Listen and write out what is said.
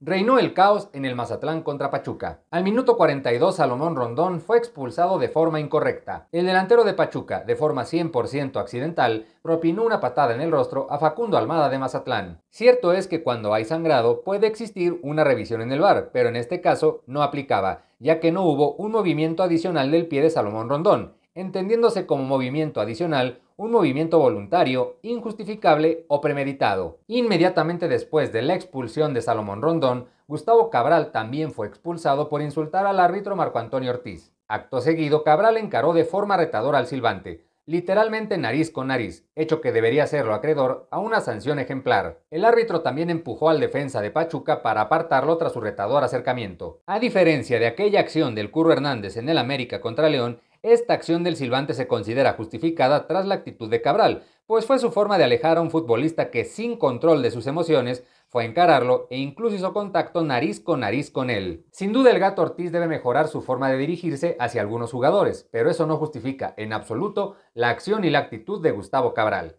Reinó el caos en el Mazatlán contra Pachuca. Al minuto 42 Salomón Rondón fue expulsado de forma incorrecta. El delantero de Pachuca, de forma 100% accidental, propinó una patada en el rostro a Facundo Almada de Mazatlán. Cierto es que cuando hay sangrado puede existir una revisión en el bar, pero en este caso no aplicaba, ya que no hubo un movimiento adicional del pie de Salomón Rondón, entendiéndose como movimiento adicional un movimiento voluntario, injustificable o premeditado. Inmediatamente después de la expulsión de Salomón Rondón, Gustavo Cabral también fue expulsado por insultar al árbitro Marco Antonio Ortiz. Acto seguido, Cabral encaró de forma retadora al silbante, literalmente nariz con nariz, hecho que debería hacerlo acreedor a una sanción ejemplar. El árbitro también empujó al defensa de Pachuca para apartarlo tras su retador acercamiento. A diferencia de aquella acción del Curro Hernández en el América contra León, esta acción del silbante se considera justificada tras la actitud de Cabral, pues fue su forma de alejar a un futbolista que sin control de sus emociones fue a encararlo e incluso hizo contacto nariz con nariz con él. Sin duda el gato Ortiz debe mejorar su forma de dirigirse hacia algunos jugadores, pero eso no justifica en absoluto la acción y la actitud de Gustavo Cabral.